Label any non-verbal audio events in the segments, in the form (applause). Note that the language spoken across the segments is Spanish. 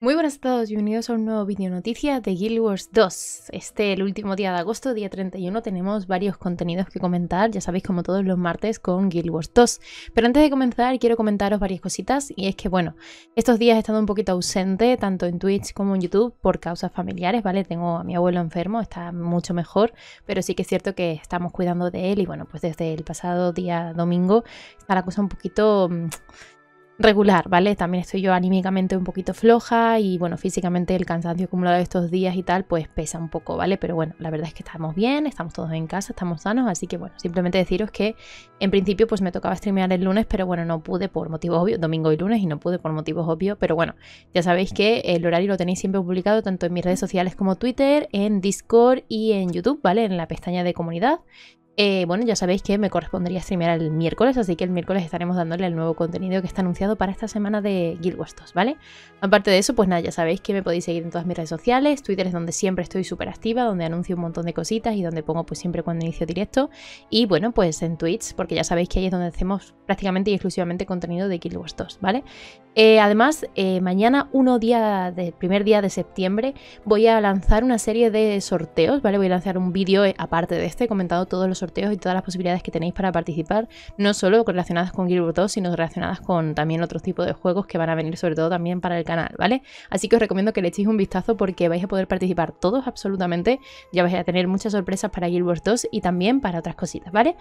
Muy buenas a todos, bienvenidos a un nuevo vídeo noticia de Guild Wars 2. Este, el último día de agosto, día 31, tenemos varios contenidos que comentar, ya sabéis como todos los martes con Guild Wars 2. Pero antes de comenzar quiero comentaros varias cositas y es que bueno, estos días he estado un poquito ausente tanto en Twitch como en YouTube por causas familiares, ¿vale? Tengo a mi abuelo enfermo, está mucho mejor, pero sí que es cierto que estamos cuidando de él y bueno, pues desde el pasado día domingo está la cosa un poquito mm, regular, ¿vale? También estoy yo anímicamente un poquito floja y bueno, físicamente el cansancio acumulado de estos días y tal, pues pesa un poco, ¿vale? Pero bueno, la verdad es que estamos bien, estamos todos en casa, estamos sanos, así que bueno, simplemente deciros que en principio pues me tocaba streamear el lunes, pero bueno, no pude por motivos obvios, domingo y lunes y no pude por motivos obvios, pero bueno, ya sabéis que el horario lo tenéis siempre publicado tanto en mis redes sociales como Twitter, en Discord y en YouTube, ¿vale? En la pestaña de comunidad. Eh, bueno, ya sabéis que me correspondería streamear el miércoles, así que el miércoles estaremos dándole el nuevo contenido que está anunciado para esta semana de Guild Wars 2, ¿vale? Aparte de eso, pues nada, ya sabéis que me podéis seguir en todas mis redes sociales, Twitter es donde siempre estoy súper activa, donde anuncio un montón de cositas y donde pongo pues siempre cuando inicio directo, y bueno, pues en Twitch, porque ya sabéis que ahí es donde hacemos prácticamente y exclusivamente contenido de Guild Wars 2, ¿vale? Eh, además, eh, mañana, uno día del primer día de septiembre, voy a lanzar una serie de sorteos, ¿vale? Voy a lanzar un vídeo aparte de este, comentado todos los sorteos y todas las posibilidades que tenéis para participar, no solo relacionadas con Guild Wars 2, sino relacionadas con también otros tipos de juegos que van a venir sobre todo también para el canal, ¿vale? Así que os recomiendo que le echéis un vistazo porque vais a poder participar todos absolutamente, ya vais a tener muchas sorpresas para Guild Wars 2 y también para otras cositas, ¿vale?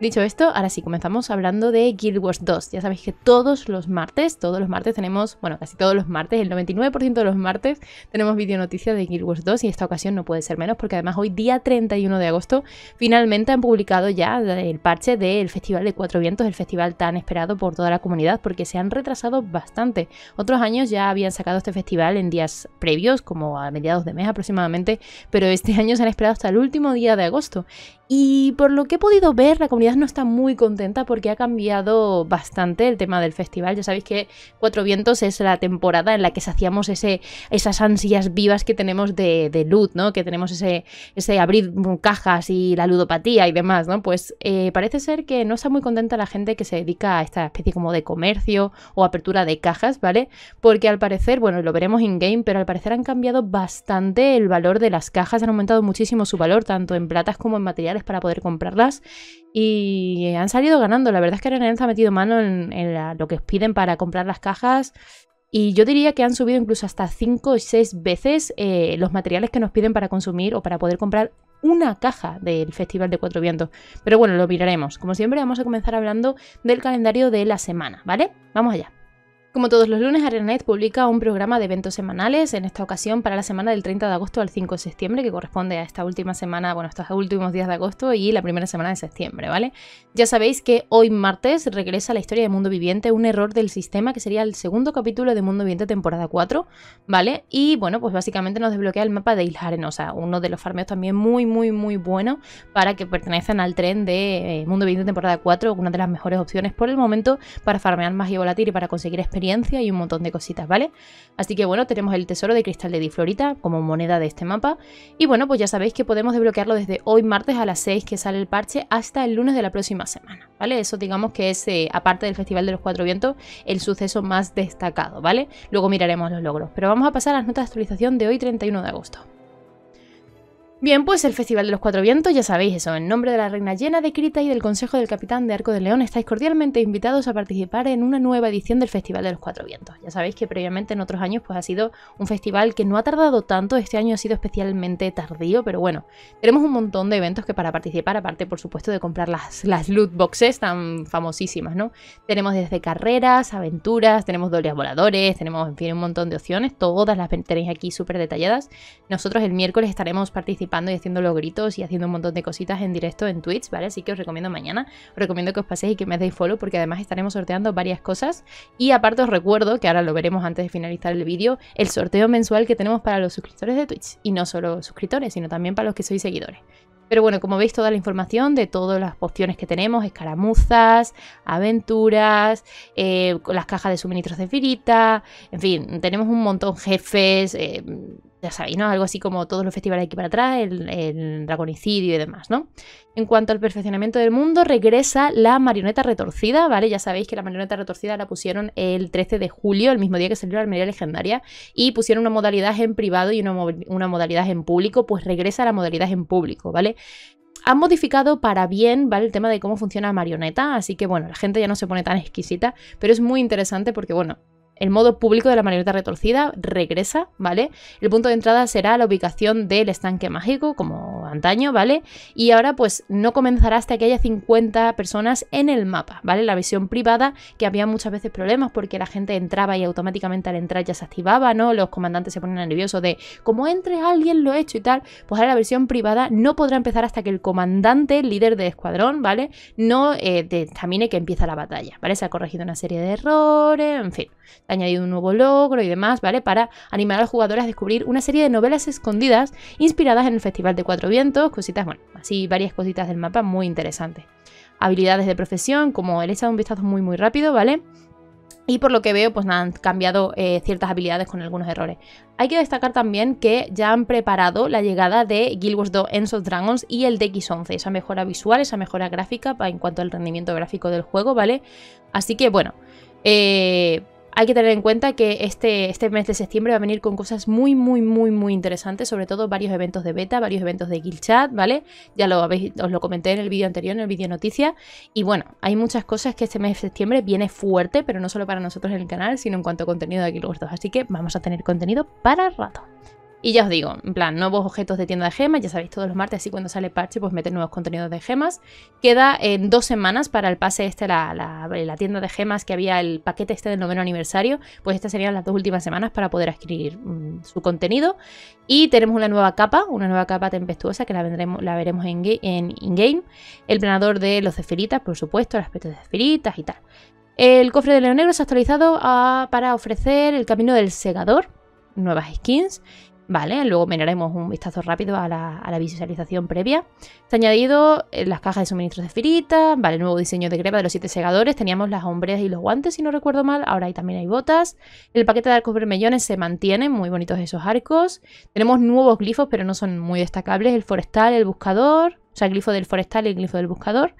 Dicho esto, ahora sí, comenzamos hablando de Guild Wars 2. Ya sabéis que todos los martes, todos los martes tenemos, bueno, casi todos los martes, el 99% de los martes tenemos video noticia de Guild Wars 2 y esta ocasión no puede ser menos porque además hoy día 31 de agosto finalmente publicado ya el parche del Festival de Cuatro Vientos, el festival tan esperado por toda la comunidad, porque se han retrasado bastante. Otros años ya habían sacado este festival en días previos, como a mediados de mes aproximadamente, pero este (laughs) año se han esperado hasta el último día de agosto. Y por lo que he podido ver, la comunidad no está muy contenta porque ha cambiado bastante el tema del festival. Ya sabéis que Cuatro Vientos es la temporada en la que saciamos ese, esas ansias vivas que tenemos de, de luz, ¿no? Que tenemos ese, ese abrir cajas y la ludopatía y demás, ¿no? Pues eh, parece ser que no está muy contenta la gente que se dedica a esta especie como de comercio o apertura de cajas, ¿vale? Porque al parecer, bueno, lo veremos in-game, pero al parecer han cambiado bastante el valor de las cajas, han aumentado muchísimo su valor, tanto en platas como en materiales para poder comprarlas y han salido ganando. La verdad es que Arenales ha metido mano en, lo que piden para comprar las cajas y yo diría que han subido incluso hasta 5 o 6 veces eh, los materiales que nos piden para consumir o para poder comprar una caja del Festival de Cuatro Vientos. Pero bueno, lo miraremos. Como siempre, vamos a comenzar hablando del calendario de la semana, ¿vale? Vamos allá. Como todos los lunes, ArenaNet publica un programa de eventos semanales, en esta ocasión para la semana del 30 de agosto al 5 de septiembre, que corresponde a esta última semana, bueno, estos últimos días de agosto y la primera semana de septiembre, ¿vale? Ya sabéis que hoy martes regresa la historia de Mundo Viviente, un error del sistema, que sería el segundo capítulo de Mundo Viviente temporada 4, ¿vale? Y bueno, pues básicamente nos desbloquea el mapa de Isla Arenosa, uno de los farmeos también muy, muy, muy bueno para que pertenezcan al tren de eh, Mundo Viviente temporada 4, una de las mejores opciones por el momento para farmear más y volátil y para conseguir experiencia y un montón de cositas, ¿vale? Así que bueno, tenemos el tesoro de cristal de diflorita como moneda de este mapa. Y bueno, pues ya sabéis que podemos desbloquearlo desde hoy martes a las 6 que sale el parche hasta el lunes de la próxima semana, ¿vale? Eso digamos que es, eh, aparte del Festival de los Cuatro Vientos, el suceso más destacado, ¿vale? Luego miraremos los logros. Pero vamos a pasar a las notas de actualización de hoy 31 de agosto. Bien, pues el Festival de los Cuatro Vientos, ya sabéis eso, en nombre de la Reina Llena de Crita y del Consejo del Capitán de Arco de León, estáis cordialmente invitados a participar en una nueva edición del Festival de los Cuatro Vientos. Ya sabéis que previamente en otros años pues ha sido un festival que no ha tardado tanto, este año ha sido especialmente tardío, pero bueno, tenemos un montón de eventos que para participar, aparte por supuesto de comprar las, las loot boxes tan famosísimas, ¿no? Tenemos desde carreras, aventuras, tenemos dobles voladores, tenemos en fin un montón de opciones, todas las tenéis aquí súper detalladas. Nosotros el miércoles estaremos participando y haciendo los gritos y haciendo un montón de cositas en directo en Twitch, ¿vale? Así que os recomiendo mañana, os recomiendo que os paséis y que me deis follow porque además estaremos sorteando varias cosas. Y aparte os recuerdo, que ahora lo veremos antes de finalizar el vídeo, el sorteo mensual que tenemos para los suscriptores de Twitch. Y no solo suscriptores, sino también para los que sois seguidores. Pero bueno, como veis, toda la información de todas las opciones que tenemos, escaramuzas, aventuras, eh, las cajas de suministros de firita, en fin, tenemos un montón jefes, eh, ya sabéis, ¿no? Algo así como todos los festivales de aquí para atrás, el, dragonicidio y demás, ¿no? En cuanto al perfeccionamiento del mundo, regresa la marioneta retorcida, ¿vale? Ya sabéis que la marioneta retorcida la pusieron el 13 de julio, el mismo día que salió la Almería Legendaria, y pusieron una modalidad en privado y una, una modalidad en público, pues regresa la modalidad en público, ¿vale? han modificado para bien, ¿vale? El tema de cómo funciona la marioneta, así que bueno, la gente ya no se pone tan exquisita, pero es muy interesante porque, bueno, el modo público de la marioneta retorcida regresa, ¿vale? El punto de entrada será la ubicación del estanque mágico, como antaño, ¿vale? Y ahora pues no comenzará hasta que haya 50 personas en el mapa, ¿vale? La versión privada, que había muchas veces problemas porque la gente entraba y automáticamente al entrar ya se activaba, ¿no? Los comandantes se ponen nerviosos de, como entre alguien lo he hecho y tal, pues ahora la versión privada no podrá empezar hasta que el comandante, líder de escuadrón, ¿vale? No eh, determine que empieza la batalla, ¿vale? Se ha corregido una serie de errores, en fin añadido un nuevo logro y demás, ¿vale? Para animar a los jugadores a descubrir una serie de novelas escondidas inspiradas en el Festival de Cuatro Vientos, cositas, bueno, así varias cositas del mapa muy interesantes. Habilidades de profesión, como el echado un vistazo muy muy rápido, ¿vale? Y por lo que veo, pues han cambiado eh, ciertas habilidades con algunos errores. Hay que destacar también que ya han preparado la llegada de Guild Wars 2 Ends of Dragons y el DX11, esa mejora visual, esa mejora gráfica en cuanto al rendimiento gráfico del juego, ¿vale? Así que bueno, eh, hay que tener en cuenta que este, este mes de septiembre va a venir con cosas muy, muy, muy, muy interesantes, sobre todo varios eventos de beta, varios eventos de guild chat, ¿vale? Ya lo os lo comenté en el vídeo anterior, en el vídeo noticia. Y bueno, hay muchas cosas que este mes de septiembre viene fuerte, pero no solo para nosotros en el canal, sino en cuanto a contenido de aquí los Así que vamos a tener contenido para rato. Y ya os digo, en plan, nuevos objetos de tienda de gemas, ya sabéis todos los martes, así cuando sale parche, pues meten nuevos contenidos de gemas. Queda en dos semanas para el pase este, la, la, tienda de gemas que había, el paquete este del noveno aniversario, pues estas serían las dos últimas semanas para poder adquirir mm, su contenido. Y tenemos una nueva capa, una nueva capa tempestuosa que la, vendremos, la veremos en, en in-game. El planador de los cefiritas, por supuesto, el aspecto de cefiritas y tal. El cofre de León se ha actualizado ah, para ofrecer el camino del segador, nuevas skins ¿vale? Luego miraremos un vistazo rápido a la, visualización previa. Se han añadido eh, las cajas de suministros de firita. ¿vale? El nuevo diseño de greba de los siete segadores, teníamos las hombreras y los guantes, si no recuerdo mal, ahora ahí también hay botas. El paquete de arcos vermellones se mantiene, muy bonitos esos arcos. Tenemos nuevos glifos, pero no son muy destacables, el forestal, el buscador, o sea, el glifo del forestal y el glifo del buscador.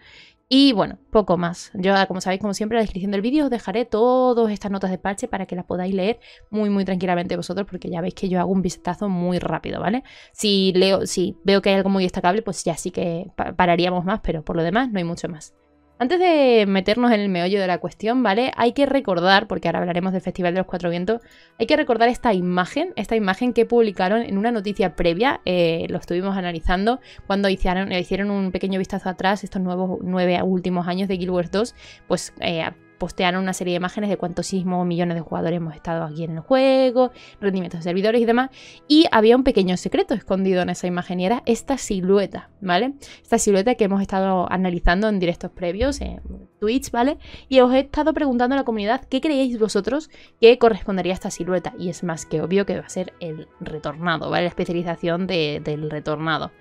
Y bueno, poco más. Yo, ah, como sabéis, como siempre, en la descripción del vídeo os dejaré todas estas notas de parche para que las podáis leer muy, muy tranquilamente vosotros, porque ya veis que yo hago un vistazo muy rápido, ¿vale? Si leo, si veo que hay algo muy destacable, pues ya sí que pararíamos más, pero por lo demás no hay mucho más. Antes de meternos en el meollo de la cuestión, ¿vale? Hay que recordar, porque ahora hablaremos del Festival de los Cuatro Vientos, hay que recordar esta imagen, esta imagen que publicaron en una noticia previa, eh, lo estuvimos analizando, cuando hicieron, hicieron un pequeño vistazo atrás estos nuevos nueve últimos años de Guild Wars 2, pues eh, postearon una serie de imágenes de cuántos sismos millones de jugadores hemos estado aquí en el juego, rendimientos de servidores y demás. Y había un pequeño secreto escondido en esa imagen y era esta silueta, ¿vale? Esta silueta que hemos estado analizando en directos previos, en Twitch, ¿vale? Y os he estado preguntando a la comunidad qué creéis vosotros que correspondería a esta silueta. Y es más que obvio que va a ser el retornado, ¿vale? La especialización del retornado.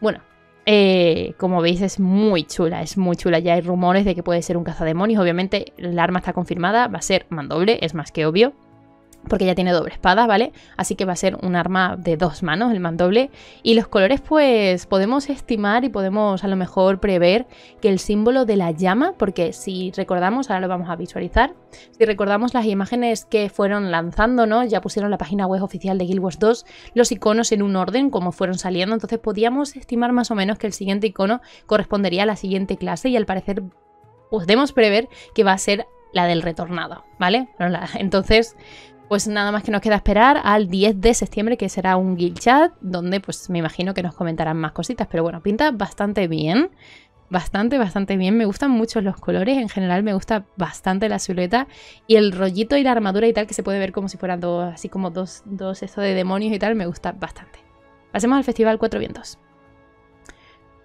Bueno, eh, como veis es muy chula, es muy chula. Ya hay rumores de que puede ser un demonios Obviamente el arma está confirmada, va a ser mandoble, es más que obvio porque ya tiene doble espada, ¿vale? Así que va a ser un arma de dos manos, el mandoble. Y los colores, pues podemos estimar y podemos a lo mejor prever que el símbolo de la llama, porque si recordamos, ahora lo vamos a visualizar, si recordamos las imágenes que fueron lanzando, ¿no? Ya pusieron la página web oficial de Guild Wars 2, los iconos en un orden, como fueron saliendo, entonces podíamos estimar más o menos que el siguiente icono correspondería a la siguiente clase y al parecer podemos prever que va a ser la del retornado, ¿vale? (laughs) Entonces, pues nada más que nos queda esperar al 10 de septiembre, que será un guild chat, donde pues me imagino que nos comentarán más cositas. Pero bueno, pinta bastante bien. Bastante, bastante bien. Me gustan mucho los colores. En general me gusta bastante la silueta. Y el rollito y la armadura y tal, que se puede ver como si fueran dos, así como dos, dos eso de demonios y tal, me gusta bastante. Pasemos al Festival Cuatro Vientos.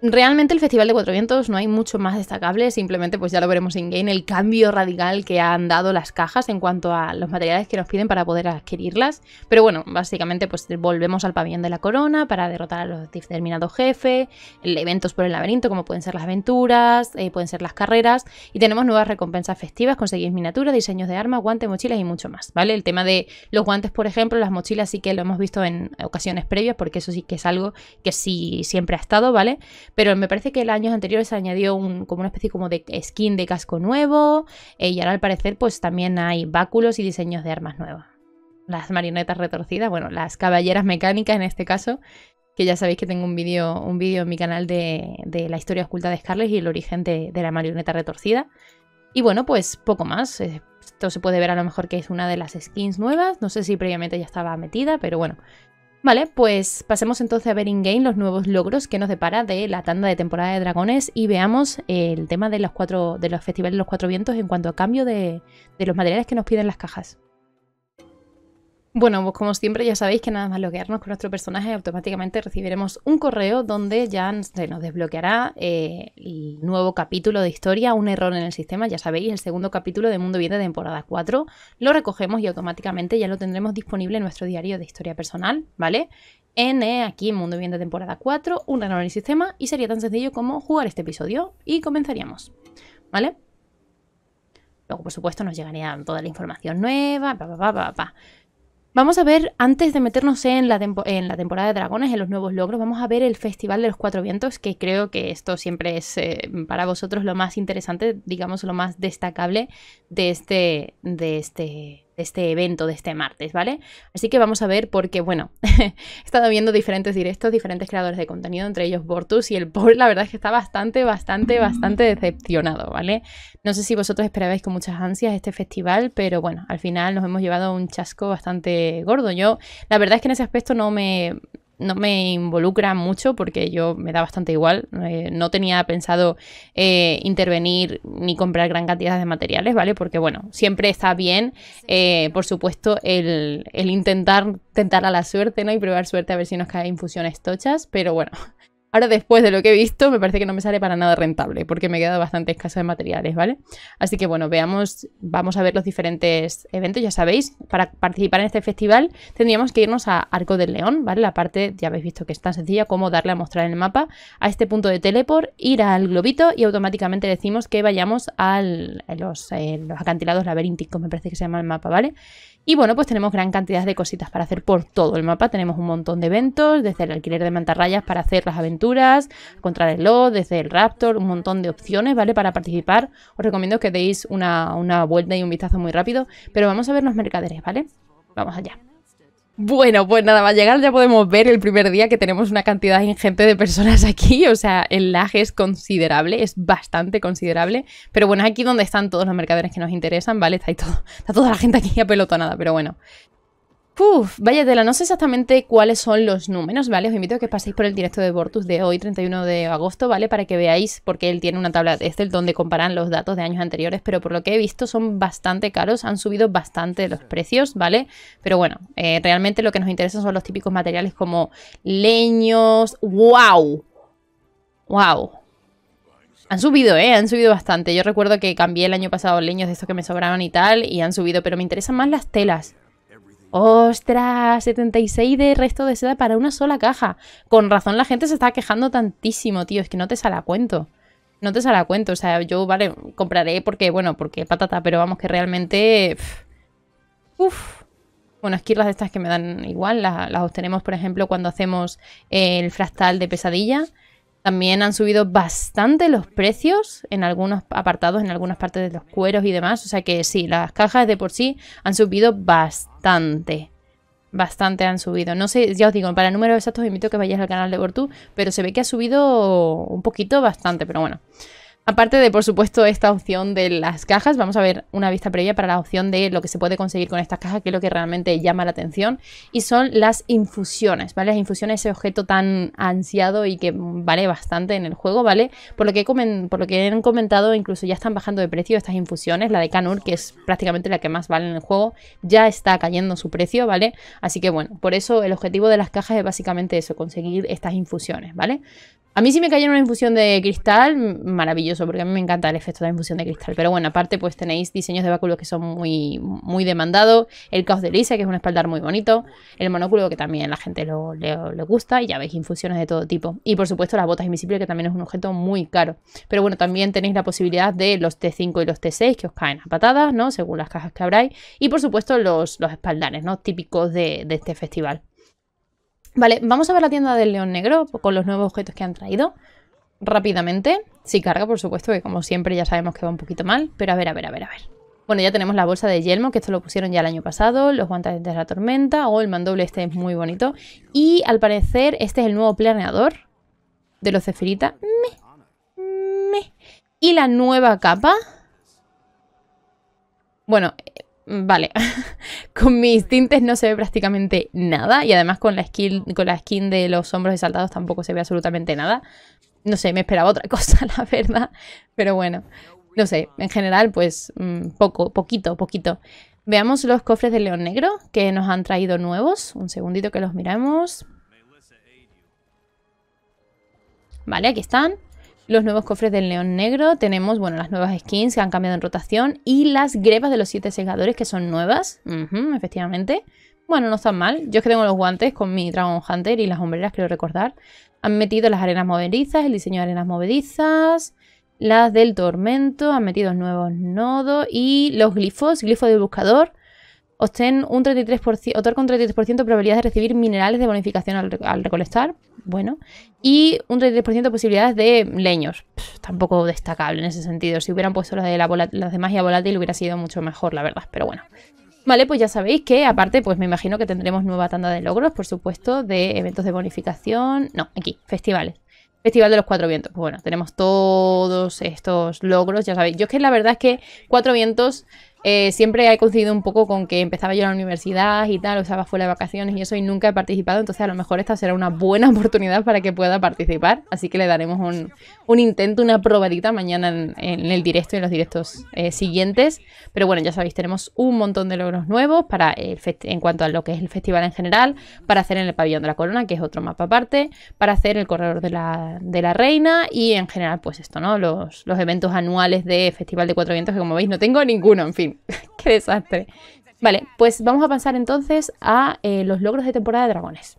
Realmente el Festival de Cuatro Vientos no hay mucho más destacable, simplemente pues ya lo veremos en game, el cambio radical que han dado las cajas en cuanto a los materiales que nos piden para poder adquirirlas. Pero bueno, básicamente pues volvemos al pabellón de la corona para derrotar a los determinados jefes, eventos por el laberinto como pueden ser las aventuras, eh, pueden ser las carreras y tenemos nuevas recompensas festivas, conseguir miniaturas, diseños de armas, guantes, mochilas y mucho más, ¿vale? El tema de los guantes, por ejemplo, las mochilas sí que lo hemos visto en ocasiones previas porque eso sí que es algo que sí siempre ha estado, ¿vale? Pero me parece que el año anterior se añadió un, como una especie como de skin de casco nuevo. Eh, y ahora al parecer pues también hay báculos y diseños de armas nuevas. Las marionetas retorcidas, bueno, las caballeras mecánicas en este caso. Que ya sabéis que tengo un vídeo un en mi canal de, de, la historia oculta de Scarlet y el origen de, de la marioneta retorcida. Y bueno, pues poco más. Eh, esto se puede ver a lo mejor que es una de las skins nuevas. No sé si previamente ya estaba metida, pero bueno, Vale, pues pasemos entonces a ver in-game los nuevos logros que nos depara de la tanda de temporada de dragones y veamos el tema de los cuatro de los festivales de los cuatro vientos en cuanto a cambio de los materiales que nos piden las cajas. Bueno, pues como siempre ya sabéis que nada más bloquearnos con nuestro personaje automáticamente recibiremos un correo donde ya se nos desbloqueará eh, el nuevo capítulo de historia, un error en el sistema, ya sabéis, el segundo capítulo de Mundo Bien de temporada 4, lo recogemos y automáticamente ya lo tendremos disponible en nuestro diario de historia personal, ¿vale? En aquí en Mundo Bien de temporada 4, un error en el sistema y sería tan sencillo como jugar este episodio y comenzaríamos, ¿vale? Luego, por supuesto, nos llegaría toda la información nueva, pa, pa, pa, pa, pa. Vamos a ver, antes de meternos en la, en la, temporada de dragones, en los nuevos logros, vamos a ver el Festival de los Cuatro Vientos, que creo que esto siempre es eh, para vosotros lo más interesante, digamos lo más destacable de este, de este de este evento de este martes, ¿vale? Así que vamos a ver porque, bueno, (laughs) he estado viendo diferentes directos, diferentes creadores de contenido, entre ellos Bortus, y el Paul la verdad es que está bastante, bastante, bastante decepcionado, ¿vale? No sé si vosotros esperabais con muchas ansias este festival, pero bueno, al final nos hemos llevado un chasco bastante gordo. Yo, la verdad es que en ese aspecto no me, no me involucra mucho porque yo me da bastante igual. Eh, no tenía pensado eh, intervenir ni comprar gran cantidad de materiales, ¿vale? Porque bueno, siempre está bien, eh, por supuesto, el, el, intentar tentar a la suerte, ¿no? Y probar suerte a ver si nos caen infusiones tochas, pero bueno, Ahora después de lo que he visto, me parece que no me sale para nada rentable, porque me he quedado bastante escaso de materiales, ¿vale? Así que bueno, veamos, vamos a ver los diferentes eventos, ya sabéis, para participar en este festival tendríamos que irnos a Arco del León, ¿vale? La parte, ya habéis visto que es tan sencilla como darle a mostrar en el mapa, a este punto de teleport, ir al globito y automáticamente decimos que vayamos a los, eh, los acantilados laberínticos, me parece que se llama el mapa, ¿vale? Y bueno, pues tenemos gran cantidad de cositas para hacer por todo el mapa. Tenemos un montón de eventos, desde el alquiler de mantarrayas para hacer las aventuras, encontrar el lot, desde el Raptor, un montón de opciones, ¿vale? Para participar. Os recomiendo que deis una, una vuelta y un vistazo muy rápido. Pero vamos a ver los mercaderes, ¿vale? Vamos allá. Bueno, pues nada va a llegar ya podemos ver el primer día que tenemos una cantidad ingente de personas aquí, o sea, el lag es considerable, es bastante considerable, pero bueno, aquí donde están todos los mercaderes que nos interesan, ¿vale? Está, todo, está toda la gente aquí apelotonada, pero bueno. Uf, vaya tela, no sé exactamente cuáles son los números, ¿vale? Os invito a que paséis por el directo de Bortus de hoy, 31 de agosto, ¿vale? Para que veáis, porque él tiene una tabla de Excel donde comparan los datos de años anteriores, pero por lo que he visto son bastante caros, han subido bastante los precios, ¿vale? Pero bueno, eh, realmente lo que nos interesa son los típicos materiales como leños, wow, wow. Han subido, ¿eh? Han subido bastante. Yo recuerdo que cambié el año pasado leños de estos que me sobraban y tal, y han subido, pero me interesan más las telas. ¡Ostras! 76 de resto de seda para una sola caja. Con razón la gente se está quejando tantísimo, tío. Es que no te sale cuento. No te sale cuento. O sea, yo, vale, compraré porque, bueno, porque patata. Pero vamos, que realmente... Uf. Bueno, las de estas que me dan igual. Las, las obtenemos, por ejemplo, cuando hacemos el fractal de pesadilla. También han subido bastante los precios en algunos apartados, en algunas partes de los cueros y demás. O sea que sí, las cajas de por sí han subido bastante. Bastante han subido. No sé, ya os digo, para números exactos invito a que vayáis al canal de Bortu, pero se ve que ha subido un poquito bastante, pero bueno. Aparte de, por supuesto, esta opción de las cajas, vamos a ver una vista previa para la opción de lo que se puede conseguir con estas cajas, que es lo que realmente llama la atención, y son las infusiones, ¿vale? Las infusiones, ese objeto tan ansiado y que vale bastante en el juego, ¿vale? Por lo que, por lo han comentado, incluso ya están bajando de precio estas infusiones, la de Canur, que es prácticamente la que más vale en el juego, ya está cayendo su precio, ¿vale? Así que bueno, por eso el objetivo de las cajas es básicamente eso, conseguir estas infusiones, ¿vale? A mí sí me en una infusión de cristal, maravilloso, porque a mí me encanta el efecto de la infusión de cristal. Pero bueno, aparte pues tenéis diseños de báculos que son muy, muy demandados, el caos de Lisa, que es un espaldar muy bonito, el monóculo que también la gente lo, le, gusta, y ya veis, infusiones de todo tipo. Y por supuesto las botas invisibles, que también es un objeto muy caro. Pero bueno, también tenéis la posibilidad de los T5 y los T6 que os caen a patadas, ¿no? Según las cajas que habráis. Y por supuesto los, los espaldares, ¿no? Típicos de, de este festival. Vale, vamos a ver la tienda del León Negro con los nuevos objetos que han traído. Rápidamente. Si carga, por supuesto, que como siempre ya sabemos que va un poquito mal. Pero a ver, a ver, a ver, a ver. Bueno, ya tenemos la bolsa de Yelmo, que esto lo pusieron ya el año pasado, los guantes de la tormenta, o el mandoble este es muy bonito. Y al parecer este es el nuevo planeador de los Cefirita. Y la nueva capa. Bueno, eh, vale. (laughs) Con mis tintes no se ve prácticamente nada y además con la skin, con la skin de los hombros exaltados tampoco se ve absolutamente nada. No sé, me esperaba otra (laughs) cosa, la verdad. Pero bueno, no sé, en general pues mm, poco, poquito, poquito. Veamos los cofres de león negro que nos han traído nuevos. Un segundito que los miramos. Vale, aquí están los nuevos cofres del león negro, tenemos, bueno, las nuevas skins que han cambiado en rotación y las grebas de los siete segadores que son nuevas, efectivamente. Bueno, no están mal. Yo es que tengo los guantes con mi Dragon Hunter y las hombreras, quiero recordar. Han metido las arenas movedizas, el diseño de arenas movedizas, las del tormento, han metido nuevos nodos y los glifos, glifo de buscador, Obtén un 33%, 33% de probabilidades de recibir minerales de bonificación al, recolectar. Bueno. Y un 33% de posibilidades de leños. tampoco destacable en ese sentido. Si hubieran puesto las de, la las de magia volátil hubiera sido mucho mejor, la verdad. Pero bueno. Vale, pues ya sabéis que aparte, pues me imagino que tendremos nueva tanda de logros, por supuesto, de eventos de bonificación. No, aquí, festivales. Festival de los Cuatro Vientos. bueno, tenemos todos estos logros, ya sabéis. Yo es que la verdad es que Cuatro Vientos eh, siempre he coincidido un poco con que empezaba yo en la universidad y tal, o sea, fuera de vacaciones y eso, y nunca he participado, entonces a lo mejor esta será una buena (laughs) oportunidad para que pueda participar, así que le daremos un, intento, una probadita mañana en, el directo y en los directos eh, siguientes, pero bueno, ya sabéis, tenemos un montón de logros nuevos para en cuanto a lo que es el festival en general, para hacer en el pabellón de la corona, que es otro mapa aparte, para hacer el corredor de la, de la reina y en general pues esto, ¿no? Los, los eventos anuales de Festival de Cuatro Vientos que como veis no tengo ninguno, en fin. (laughs) Qué desastre. Vale, pues vamos a pasar entonces a eh, los logros de temporada de dragones.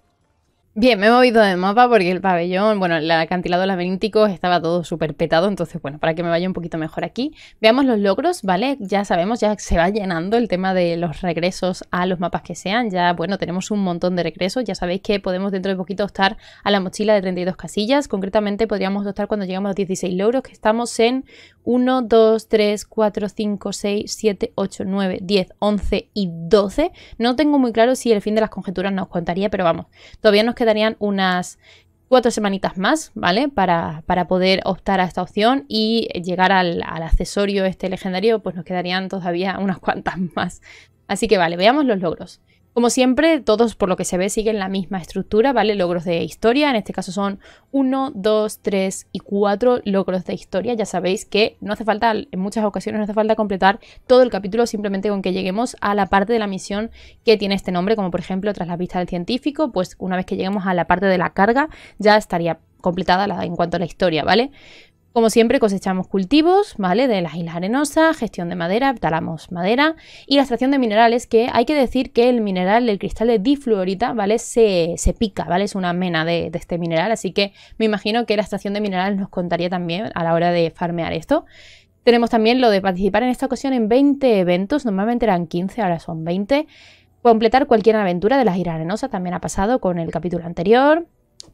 Bien, me he movido de mapa porque el pabellón, bueno, el acantilado laberíntico estaba todo súper petado, entonces, bueno, para que me vaya un poquito mejor aquí. Veamos los logros, ¿vale? Ya sabemos, ya se va llenando el tema de los regresos a los mapas que sean, ya, bueno, tenemos un montón de regresos, ya sabéis que podemos dentro de poquito estar a la mochila de 32 casillas, concretamente podríamos estar cuando llegamos a los 16 logros, que estamos en 1, 2, 3, 4, 5, 6, 7, 8, 9, 10, 11 y 12. No tengo muy claro si el fin de las conjeturas nos contaría, pero vamos, todavía nos queda quedarían unas cuatro semanitas más, ¿vale? Para, para, poder optar a esta opción y llegar al, accesorio este legendario, pues nos quedarían todavía unas cuantas (laughs) más. Así que vale, veamos los logros. Como siempre, todos por lo que se ve siguen la misma estructura, ¿vale? Logros de historia, en este caso son 1, 2, 3 y 4 logros de historia. Ya sabéis que no hace falta, en muchas ocasiones no hace falta completar todo el capítulo simplemente con que lleguemos a la parte de la misión que tiene este nombre, como por ejemplo tras la vista del científico, pues una vez que lleguemos a la parte de la carga ya estaría completada la, en cuanto a la historia, ¿vale? Como siempre cosechamos cultivos, ¿vale? De las islas arenosas, gestión de madera, talamos madera y la extracción de minerales, que hay que decir que el mineral, del cristal de difluorita, ¿vale? Se, pica, ¿vale? Es una mena de, este mineral, así que me imagino que la extracción de minerales nos contaría también a la hora de farmear esto. Tenemos también lo de participar en esta ocasión en 20 eventos, normalmente eran 15, ahora son 20. Completar cualquier aventura de las islas arenosas también ha pasado con el capítulo anterior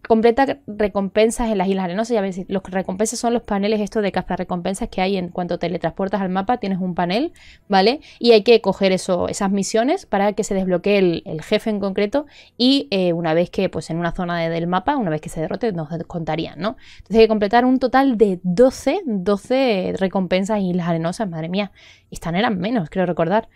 completa recompensas en las Islas Arenosas. Ya ves, los recompensas son los paneles estos de de recompensas que hay en cuanto teletransportas al mapa, tienes un panel, ¿vale? Y hay que coger eso, esas misiones para que se desbloquee el, jefe en concreto y eh, una vez que, pues en una zona del mapa, una vez que se derrote, nos contarían, ¿no? Entonces hay que completar un total de 12, 12 recompensas en Islas Arenosas, madre mía. Están eran menos, creo recordar.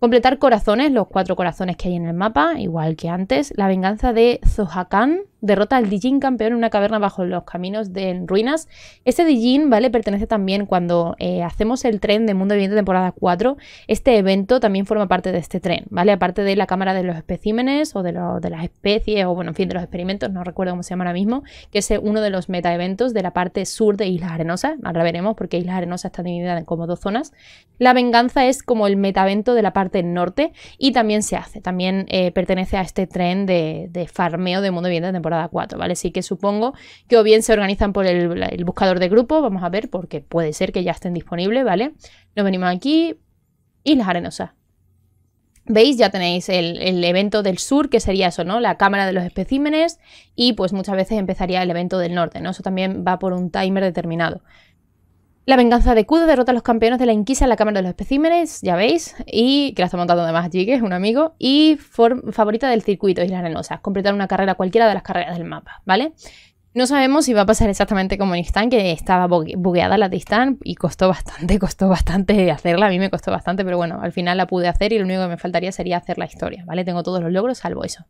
Completar corazones, los cuatro corazones que hay en el mapa, igual que antes. La venganza de Zohakan, derrota al Dijin campeón en una caverna bajo los caminos de ruinas. Este Dijin, ¿vale? Pertenece también cuando eh, hacemos el tren de Mundo Viviente temporada 4. Este evento también forma parte de este tren, ¿vale? Aparte de la cámara de los especímenes o de, de las especies o, bueno, en fin, de los experimentos, no recuerdo cómo se llama ahora mismo, que es eh, uno de los meta metaeventos de la parte sur de Islas Arenosas. Ahora veremos porque Islas Arenosas está dividida en como dos zonas. La venganza es como el metaevento de la parte norte y también se hace, también eh, pertenece a este tren de, de farmeo de Mundo Viviente temporada temporada ¿vale? Así que supongo que o bien se organizan por el, buscador de grupo, vamos a ver, porque puede ser que ya estén disponibles, ¿vale? Nos venimos aquí, y las Arenosas. ¿Veis? Ya tenéis el, el, evento del sur, que sería eso, ¿no? La cámara de los especímenes y pues muchas veces empezaría el evento del norte, ¿no? Eso también va por un timer determinado. La venganza de Kudo derrota a los campeones de la Inquisa en la Cámara de los Especímenes, ya veis, y que la está montando además allí, es un amigo, y favorita del circuito Islas Renosa, completar una carrera cualquiera de las carreras del mapa, ¿vale? No sabemos si va a pasar exactamente como en Istán, que estaba bugueada la de y costó bastante, (laughs) costó bastante hacerla. A mí me costó bastante, pero bueno, al final la pude hacer y lo único que me faltaría sería hacer la historia, ¿vale? Tengo todos los logros salvo eso.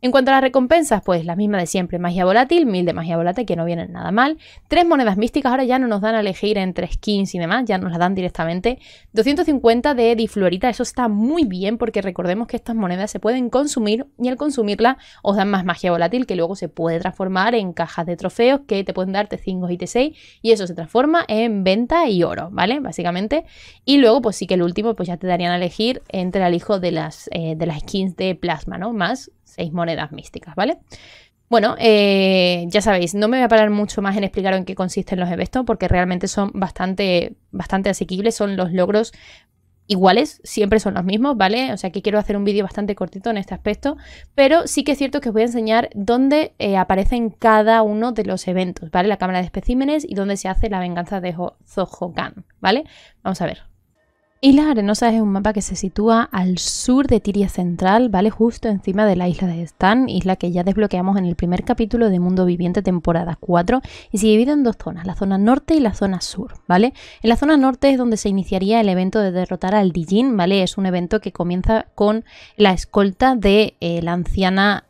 En cuanto a las recompensas, pues la misma de siempre, magia volátil, mil de magia volátil que no vienen nada mal, tres monedas místicas, ahora ya no nos dan a elegir entre skins y demás, ya nos las dan directamente, 250 de difluorita, eso está muy bien porque recordemos que estas monedas se pueden consumir y al consumirla os dan más magia volátil que luego se puede transformar en cajas de trofeos que te pueden dar T5 y T6 y eso se transforma en venta y oro, ¿vale? Básicamente. Y luego pues sí que el último pues ya te darían a elegir entre el hijo de las, eh, de las skins de plasma, ¿no? Más seis monedas místicas, ¿vale? Bueno, eh, ya sabéis, no me voy a parar mucho más en explicar en qué consisten los eventos porque realmente son bastante, bastante asequibles, son los logros iguales, siempre son los mismos, ¿vale? O sea que quiero hacer un vídeo bastante cortito en este aspecto, pero sí que es cierto que os voy a enseñar dónde eh, aparecen cada uno de los eventos, ¿vale? La cámara de especímenes y dónde se hace la venganza de Zohokan, ¿vale? Vamos a ver. Islas Arenosas es un mapa que se sitúa al sur de Tiria Central, ¿vale? Justo encima de la isla de Stan, isla que ya desbloqueamos en el primer capítulo de Mundo Viviente temporada 4, y se divide en dos zonas, la zona norte y la zona sur, ¿vale? En la zona norte es donde se iniciaría el evento de derrotar al Dijin, ¿vale? Es un evento que comienza con la escolta de eh, la anciana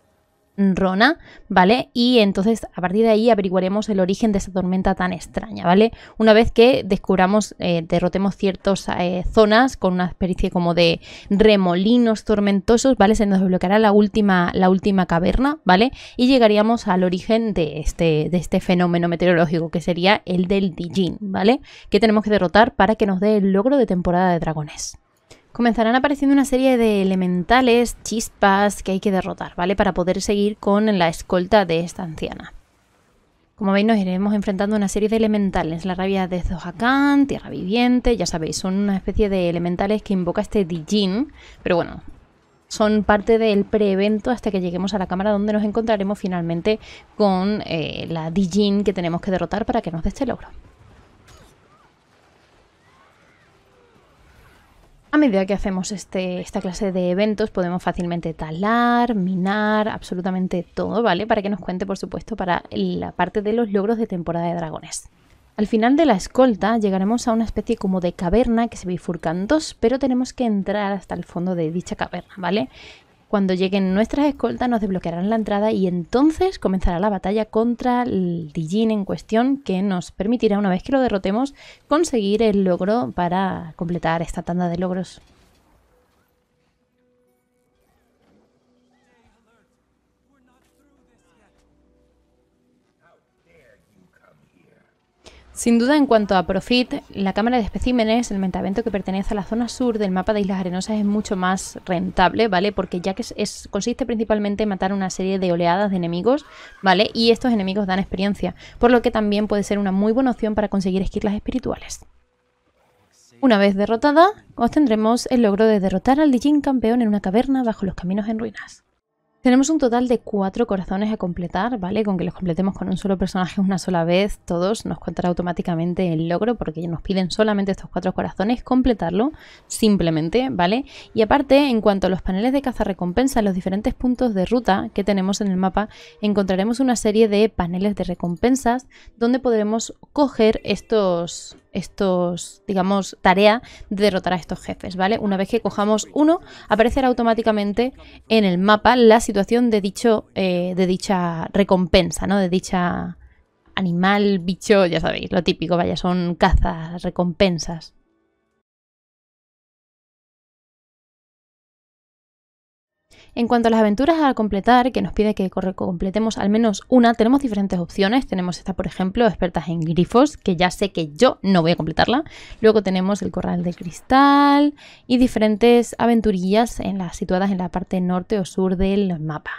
Rona, ¿vale? Y entonces a partir de ahí averiguaremos el origen de esa tormenta tan extraña, ¿vale? Una vez que descubramos, eh, derrotemos ciertas eh, zonas con una especie como de remolinos tormentosos, ¿vale? Se nos desbloqueará la última, la última caverna, ¿vale? Y llegaríamos al origen de este, de este fenómeno meteorológico, que sería el del Dijin, ¿vale? Que tenemos que derrotar para que nos dé el logro de temporada de dragones comenzarán apareciendo una serie de elementales, chispas que hay que derrotar, ¿vale? Para poder seguir con la escolta de esta anciana. Como veis, nos iremos enfrentando a una serie de elementales. La rabia de zohakan Tierra Viviente, ya sabéis, son una especie de elementales que invoca este Dijin. Pero bueno, son parte del pre hasta que lleguemos a la cámara donde nos encontraremos finalmente con eh, la Dijin que tenemos que derrotar para que nos dé este logro. A medida que hacemos este, esta clase de eventos podemos fácilmente talar, minar, absolutamente todo, ¿vale? Para que nos cuente, por supuesto, para la parte de los logros de temporada de dragones. Al final de la escolta llegaremos a una especie como de caverna que se bifurcan dos, pero tenemos que entrar hasta el fondo de dicha caverna, ¿vale? Cuando lleguen nuestras escoltas nos desbloquearán la entrada y entonces comenzará la batalla contra el Dijin en cuestión que nos permitirá una vez que lo derrotemos conseguir el logro para completar esta tanda de logros. Sin duda, en cuanto a profit, la cámara de especímenes, el mentamento que pertenece a la zona sur del mapa de Islas Arenosas, es mucho más rentable, ¿vale? Porque ya que es, consiste principalmente en matar una serie de oleadas de enemigos, ¿vale? Y estos enemigos dan experiencia, por lo que también puede ser una muy buena opción para conseguir esquirlas espirituales. Una vez derrotada, obtendremos el logro de derrotar al Dijin campeón en una caverna bajo los caminos en ruinas. Tenemos un total de cuatro corazones a completar, ¿vale? Con que los completemos con un solo personaje una sola vez, todos nos contará automáticamente el logro porque nos piden solamente estos cuatro corazones, completarlo simplemente, ¿vale? Y aparte, en cuanto a los paneles de caza recompensa, los diferentes puntos de ruta que tenemos en el mapa, encontraremos una serie de paneles de recompensas donde podremos coger estos, estos, digamos, tarea de derrotar a estos jefes, ¿vale? Una vez que cojamos uno, aparecerá automáticamente en el mapa la situación de, dicho, eh, de dicha recompensa, ¿no? De dicha animal, bicho, ya sabéis, lo típico, vaya, son cazas, recompensas. En cuanto a las aventuras a completar, que nos pide que completemos al menos una, tenemos diferentes opciones. Tenemos esta, por ejemplo, expertas en grifos, que ya sé que yo no voy a completarla. Luego tenemos el corral de cristal y diferentes aventurillas en las situadas en la parte norte o sur del mapa.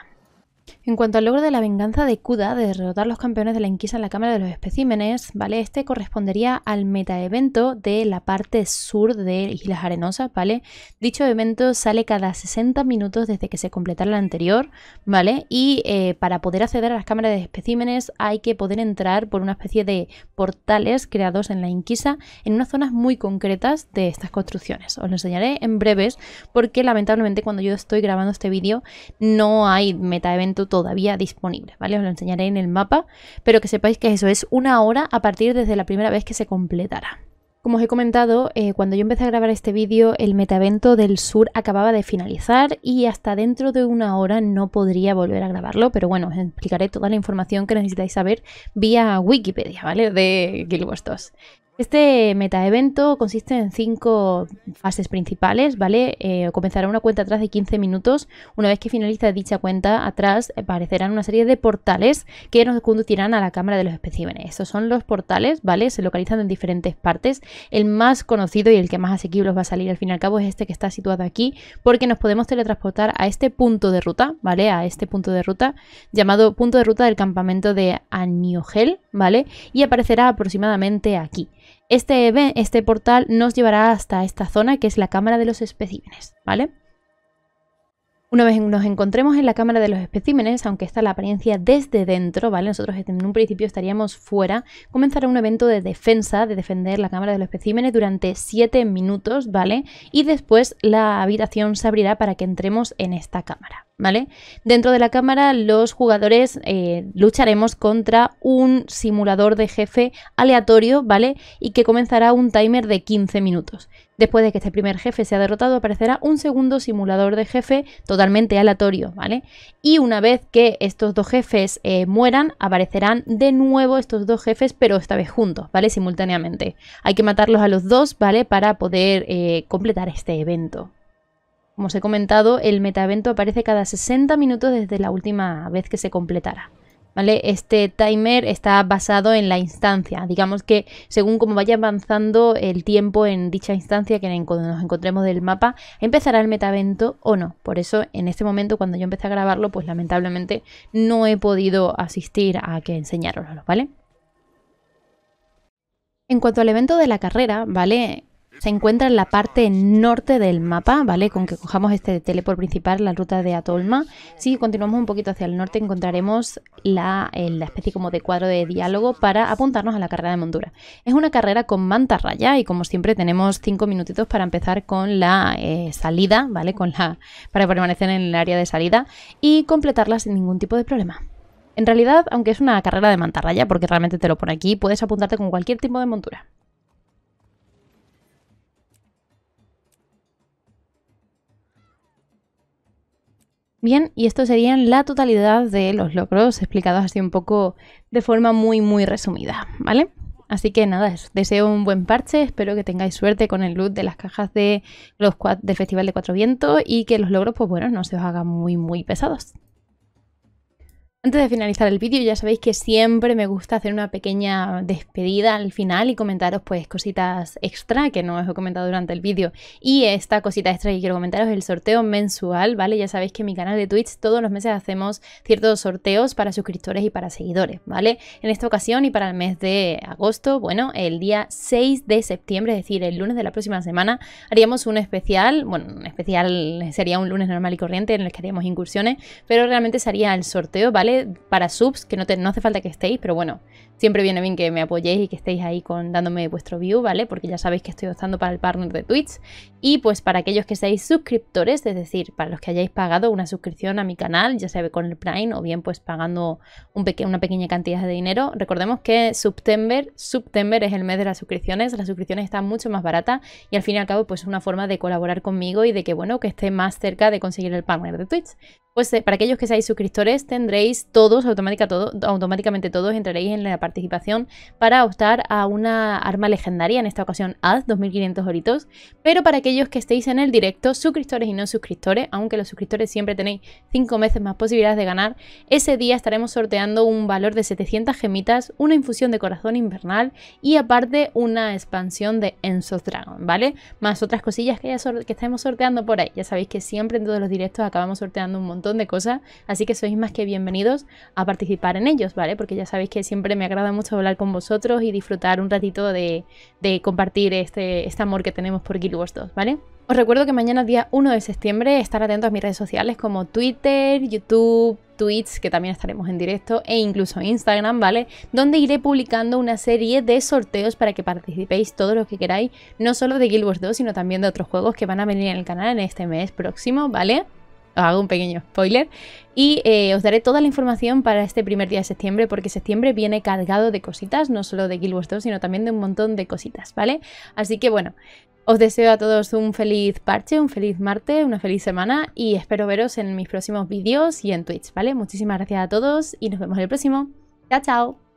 En cuanto al logro de la venganza de Kuda de derrotar los campeones de la Inquisa en la Cámara de los Especímenes, ¿vale? Este correspondería al metaevento de la parte sur de Islas Arenosas, ¿vale? Dicho evento sale cada 60 minutos desde que se completara el anterior, ¿vale? Y eh, para poder acceder a las cámaras de especímenes hay que poder entrar por una especie de portales creados en la Inquisa en unas zonas muy concretas de estas construcciones. Os lo enseñaré en breves porque lamentablemente cuando yo estoy grabando este vídeo no hay metaevento todavía disponible, ¿vale? Os lo enseñaré en el mapa, pero que sepáis que eso es una hora a partir desde la primera vez que se completará. Como os he comentado, eh, cuando yo empecé a grabar este vídeo, el metavento del sur acababa de finalizar y hasta dentro de una hora no podría volver a grabarlo, pero bueno, os explicaré toda la información que necesitáis saber vía Wikipedia, ¿vale? De Guild 2. Este metaevento consiste en cinco fases principales, ¿vale? Eh, comenzará una cuenta atrás de 15 minutos. Una vez que finaliza dicha cuenta atrás, aparecerán una serie de portales que nos conducirán a la cámara de los especímenes. Estos son los portales, ¿vale? Se localizan en diferentes partes. El más conocido y el que más asequibles va a salir al fin y al cabo es este que está situado aquí, porque nos podemos teletransportar a este punto de ruta, ¿vale? A este punto de ruta llamado punto de ruta del campamento de Aniogel, ¿vale? Y aparecerá aproximadamente aquí. Este, este portal nos llevará hasta esta zona que es la Cámara de los Especímenes, ¿vale? Una vez nos encontremos en la Cámara de los Especímenes, aunque está la apariencia desde dentro, ¿vale? Nosotros en un principio estaríamos fuera, comenzará un evento de defensa, de defender la Cámara de los Especímenes durante 7 minutos, ¿vale? Y después la habitación se abrirá para que entremos en esta cámara. ¿vale? Dentro de la cámara los jugadores eh, lucharemos contra un simulador de jefe aleatorio, ¿vale? Y que comenzará un timer de 15 minutos. Después de que este primer jefe sea derrotado aparecerá un segundo simulador de jefe totalmente aleatorio, ¿vale? Y una vez que estos dos jefes eh, mueran, aparecerán de nuevo estos dos jefes, pero esta vez juntos, ¿vale? Simultáneamente. Hay que matarlos a los dos, ¿vale? Para poder eh, completar este evento. Como os he comentado, el metavento aparece cada 60 minutos desde la última vez que se completara. ¿Vale? Este timer está basado en la instancia, digamos que según como vaya avanzando el tiempo en dicha instancia que nos encontremos del mapa, empezará el metavento o no. Por eso en este momento cuando yo empecé a grabarlo, pues lamentablemente no he podido asistir a que enseñároslo, ¿vale? En cuanto al evento de la carrera, ¿vale? se encuentra en la parte norte del mapa, ¿vale? Con que cojamos este teleport principal, la ruta de Atolma. Si continuamos un poquito hacia el norte encontraremos eh, la, especie como de cuadro de diálogo para apuntarnos a la carrera de montura. Es una carrera con manta raya y como siempre tenemos 5 minutitos para empezar con la eh, salida, ¿vale? Con la, para permanecer en el área de salida y completarla sin ningún tipo de problema. En realidad, aunque es una carrera de mantarraya, porque realmente te lo pone aquí, puedes apuntarte con cualquier tipo de montura. Bien, y esto serían la totalidad de los logros explicados así un poco de forma muy, muy resumida, ¿vale? Así que nada, deseo un buen parche, espero que tengáis suerte con el loot de las cajas de los del Festival de Cuatro Vientos y que los logros, pues bueno, no se os hagan muy, muy pesados. Antes de finalizar el vídeo ya sabéis que siempre me gusta hacer una pequeña despedida al final y comentaros pues cositas extra que no os he comentado durante el vídeo y esta cosita extra que quiero comentaros el sorteo mensual, ¿vale? Ya sabéis que en mi canal de Twitch todos los meses hacemos ciertos sorteos para suscriptores y para seguidores, ¿vale? En esta ocasión y para el mes de agosto, bueno, el día 6 de septiembre, es decir, el lunes de la próxima semana, haríamos un especial, bueno, un especial sería un lunes normal y corriente en el que haríamos incursiones, pero realmente sería el sorteo, ¿vale? para subs, que no, te, no hace falta que estéis, pero bueno, siempre viene bien que me apoyéis y que estéis ahí con dándome vuestro view, ¿vale? Porque ya sabéis que estoy optando para el partner de Twitch. Y pues para aquellos que seáis suscriptores, es decir, para los que hayáis pagado una suscripción a mi canal, ya sea con el Prime o bien pues pagando una pequeña cantidad de dinero, recordemos que September, September es el mes de las suscripciones, las suscripciones están mucho más baratas y al fin y al cabo pues es una forma de colaborar conmigo y de que bueno, que esté más cerca de conseguir el partner de Twitch. Pues eh, para aquellos que seáis suscriptores tendréis todos, automáticamente todos entraréis en la participación para optar a una arma legendaria, en esta ocasión haz 2500 horitos. Pero para aquellos que estéis en el directo, suscriptores y no suscriptores, aunque los suscriptores siempre tenéis 5 veces más posibilidades de ganar, ese día estaremos sorteando un valor de 700 gemitas, una infusión de corazón invernal y aparte una expansión de enzo Dragon, ¿vale? Más otras cosillas que, que estamos sorteando por ahí. Ya sabéis que siempre en todos los directos acabamos sorteando un montón de cosas, así que sois más que bienvenidos a participar en ellos, ¿vale? Porque ya sabéis que siempre me agrada mucho hablar con vosotros y disfrutar un ratito de, compartir este, este, amor que tenemos por Guild Wars 2, ¿vale? Os recuerdo que mañana día 1 de septiembre estar atentos a mis redes sociales como Twitter, YouTube, Twitch, que también estaremos en directo, e incluso Instagram, ¿vale? Donde iré publicando una serie de sorteos para que participéis todos los que queráis, no solo de Guild Wars 2, sino también de otros juegos que van a venir en el canal en este mes próximo, ¿vale? hago un pequeño spoiler. Y eh, os daré toda la información para este primer día de septiembre, porque septiembre viene cargado de cositas, no solo de Guild Wars 2, sino también de un montón de cositas, ¿vale? Así que bueno, os deseo a todos un feliz parche, un feliz martes, una feliz semana y espero veros en mis próximos vídeos y en Twitch, ¿vale? Muchísimas gracias a todos y nos vemos el próximo. ¡Chao, chao!